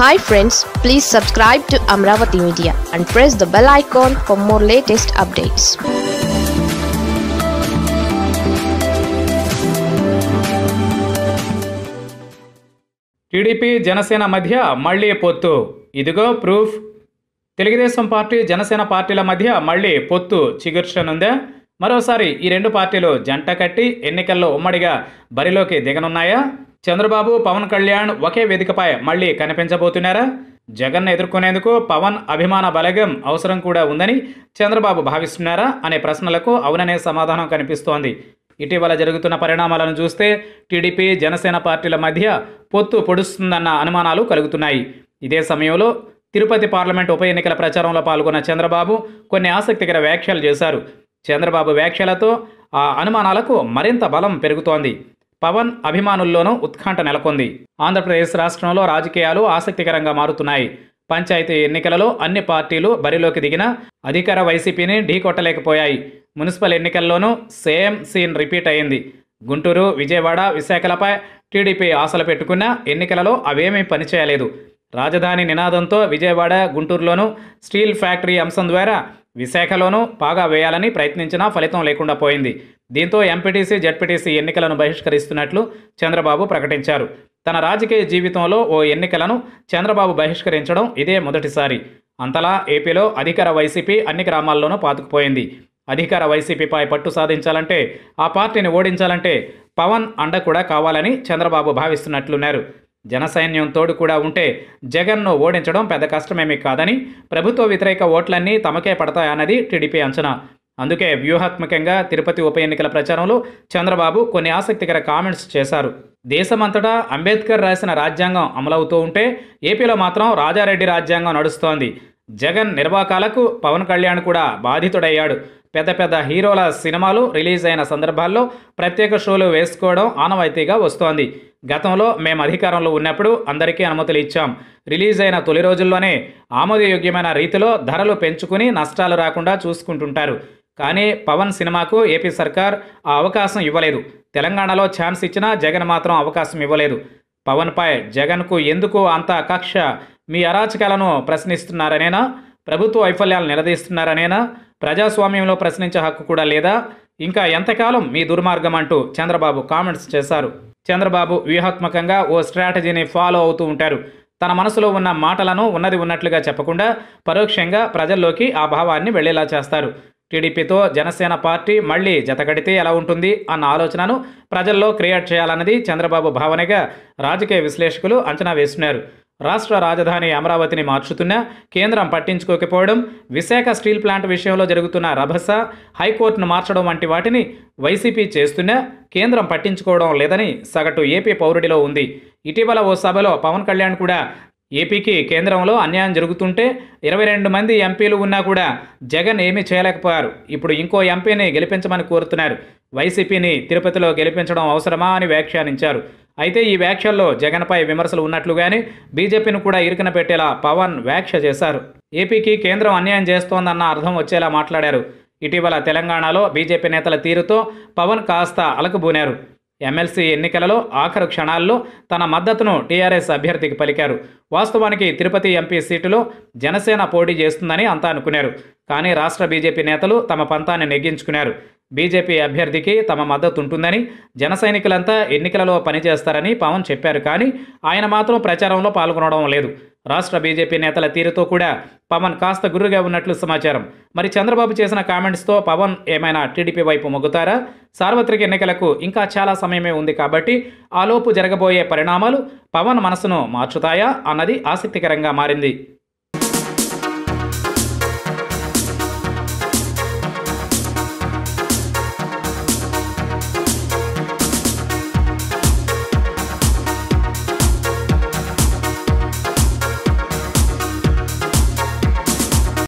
hi friends please subscribe to Amaravati media and press the bell icon for more latest updates TDP Janasena మధ్య మళ్ళీ పొత్తు ఇదిగో proof Telugu Desam party Janasena పార్టీల మధ్య మళ్ళీ పొత్తు చిగుర్చనుందా మరోసారి ఈ రెండు పార్టీలు జంట కట్టి ఎన్నికల్లో ఉమ్మడిగా బరిలోకి దిగనున్నాయా చంద్రబాబు పవన్ కళ్యాణ్ ఒకే వేదికపై మళ్ళీ కనిపించబోతున్నారా జగన్ ఎదుర్కొనేందుకు పవన్ అభిమాన బలగం అవసరం కూడా ఉందని చంద్రబాబు భావిస్తున్నారా అనే ప్రశ్నలకు అవుననే సమాధానం కనిపిస్తోంది ఇటీవల జరుగుతున్న పరిణామాలను చూస్తే టీడీపీ జనసేన పార్టీల మధ్య పొత్తు పొడుస్తుందన్న అనుమానాలు కలుగుతున్నాయి ఇదే సమయంలో తిరుపతి పార్లమెంట్ ఉప ఎన్నికల ప్రచారంలో పాల్గొన్న చంద్రబాబు కొన్ని ఆసక్తికర వ్యాఖ్యలు చేశారు చంద్రబాబు వ్యాఖ్యలతో ఆ అనుమానాలకు మరింత బలం పెరుగుతోంది పవన్ అభిమానుల్లోనూ ఉత్కంఠ నెలకొంది ఆంధ్రప్రదేశ్ రాష్ట్రంలో రాజకీయాలు ఆసక్తికరంగా మారుతున్నాయి పంచాయతీ ఎన్నికలలో అన్ని పార్టీలు బరిలోకి దిగిన అధికార వైసీపీని ఢీకొట్టలేకపోయాయి మున్సిపల్ ఎన్నికల్లోనూ సేమ్ సీన్ రిపీట్ అయింది గుంటూరు విజయవాడ విశాఖలపై టీడీపీ ఆశలు పెట్టుకున్న ఎన్నికలలో అవేమీ పనిచేయలేదు రాజధాని నినాదంతో విజయవాడ గుంటూరులోనూ స్టీల్ ఫ్యాక్టరీ అంశం ద్వారా విశాఖలోనూ పాగా వేయాలని ప్రయత్నించినా ఫలితం లేకుండా పోయింది దీంతో ఎంపీటీసీ జడ్పీటీసీ ఎన్నికలను బహిష్కరిస్తున్నట్లు చంద్రబాబు ప్రకటించారు తన రాజకీయ జీవితంలో ఓ ఎన్నికలను చంద్రబాబు బహిష్కరించడం ఇదే మొదటిసారి అంతలా ఏపీలో అధికార వైసీపీ అన్ని గ్రామాల్లోనూ పాతుకుపోయింది అధికార వైసీపీపై పట్టు సాధించాలంటే ఆ పార్టీని ఓడించాలంటే పవన్ అండ కూడా కావాలని చంద్రబాబు భావిస్తున్నట్లున్నారు జనసైన్యం తోడు కూడా ఉంటే జగన్ను ఓడించడం పెద్ద కష్టమేమీ కాదని ప్రభుత్వ వ్యతిరేక ఓట్లన్నీ తమకే పడతాయన్నది టీడీపీ అంచనా అందుకే వ్యూహాత్మకంగా తిరుపతి ఉప ఎన్నికల ప్రచారంలో చంద్రబాబు కొన్ని ఆసక్తికర కామెంట్స్ చేశారు దేశమంతటా అంబేద్కర్ రాసిన రాజ్యాంగం అమలవుతూ ఉంటే ఏపీలో మాత్రం రాజారెడ్డి రాజ్యాంగం నడుస్తోంది జగన్ నిర్వాకాలకు పవన్ కళ్యాణ్ కూడా బాధితుడయ్యాడు పెద్ద పెద్ద హీరోల సినిమాలు రిలీజ్ అయిన సందర్భాల్లో ప్రత్యేక షోలు వేసుకోవడం ఆనవాయితీగా వస్తోంది గతంలో మేము అధికారంలో ఉన్నప్పుడు అందరికీ అనుమతులు ఇచ్చాం రిలీజ్ అయిన తొలి రోజుల్లోనే ఆమోదయోగ్యమైన రీతిలో ధరలు పెంచుకుని నష్టాలు రాకుండా చూసుకుంటుంటారు కానీ పవన్ సినిమాకు ఏపీ సర్కార్ ఆ అవకాశం ఇవ్వలేదు తెలంగాణలో ఛాన్స్ ఇచ్చినా జగన్ మాత్రం అవకాశం ఇవ్వలేదు పవన్పై జగన్కు ఎందుకు అంత కక్ష మీ అరాచకాలను ప్రశ్నిస్తున్నారనేనా ప్రభుత్వ వైఫల్యాలు నిలదీస్తున్నారనేనా ప్రజాస్వామ్యంలో ప్రశ్నించే హక్కు కూడా లేదా ఇంకా ఎంతకాలం మీ దుర్మార్గం అంటూ చంద్రబాబు కామెంట్స్ చేశారు చంద్రబాబు వ్యూహాత్మకంగా ఓ స్ట్రాటజీని ఫాలో అవుతూ ఉంటారు తన మనసులో ఉన్న మాటలను ఉన్నది ఉన్నట్లుగా చెప్పకుండా పరోక్షంగా ప్రజల్లోకి ఆ భావాన్ని వెళ్లేలా చేస్తారు టీడీపీతో జనసేన పార్టీ మళ్ళీ జతగడితే ఎలా ఉంటుంది అన్న ఆలోచనను ప్రజల్లో క్రియేట్ చేయాలన్నది చంద్రబాబు భావనగా రాజకీయ విశ్లేషకులు అంచనా వేస్తున్నారు రాష్ట్ర రాజధాని అమరావతిని మార్చుతున్నా కేంద్రం పట్టించుకోకపోవడం విశాఖ స్టీల్ ప్లాంట్ విషయంలో జరుగుతున్న రభస హైకోర్టును మార్చడం వంటి వాటిని వైసీపీ చేస్తున్నా కేంద్రం పట్టించుకోవడం లేదని సగటు ఏపీ పౌరుడిలో ఉంది ఇటీవల ఓ సభలో పవన్ కళ్యాణ్ కూడా ఏపీకి కేంద్రంలో అన్యాయం జరుగుతుంటే ఇరవై రెండు మంది ఎంపీలు ఉన్నా కూడా జగన్ ఏమీ చేయలేకపోయారు ఇప్పుడు ఇంకో ఎంపీని గెలిపించమని కోరుతున్నారు వైసీపీని తిరుపతిలో గెలిపించడం అవసరమా అని వ్యాఖ్యానించారు అయితే ఈ వ్యాఖ్యల్లో జగన్పై విమర్శలు కానీ బీజేపీని కూడా ఇరుకున పెట్టేలా పవన్ వ్యాఖ్య చేశారు ఏపీకి కేంద్రం అన్యాయం చేస్తోందన్న అర్థం వచ్చేలా మాట్లాడారు ఇటీవల తెలంగాణలో బీజేపీ నేతల తీరుతో పవన్ కాస్త అలకబూనారు ఎమ్మెల్సీ ఎన్నికలలో ఆఖరు క్షణాల్లో తన మద్దతును టీఆర్ఎస్ అభ్యర్థికి పలికారు వాస్తవానికి తిరుపతి ఎంపీ సీటులో జనసేన పోటీ చేస్తుందని అంతా అనుకున్నారు కానీ రాష్ట్ర బీజేపీ నేతలు తమ పంతాన్ని నెగ్గించుకున్నారు బీజేపీ అభ్యర్థికి తమ మద్దతు ఉంటుందని జన సైనికులంతా ఎన్నికలలో పనిచేస్తారని పవన్ చెప్పారు కానీ ఆయన మాత్రం ప్రచారంలో పాల్గొనడం లేదు రాష్ట్ర బీజేపీ నేతల తీరుతో కూడా పవన్ కాస్త గుర్రుగా ఉన్నట్లు సమాచారం మరి చంద్రబాబు చేసిన కామెంట్స్తో పవన్ ఏమైనా టీడీపీ వైపు మొగ్గుతారా సార్వత్రిక ఎన్నికలకు ఇంకా చాలా సమయమే ఉంది కాబట్టి ఆలోపు జరగబోయే పరిణామాలు పవన్ మనసును మార్చుతాయా అన్నది ఆసక్తికరంగా మారింది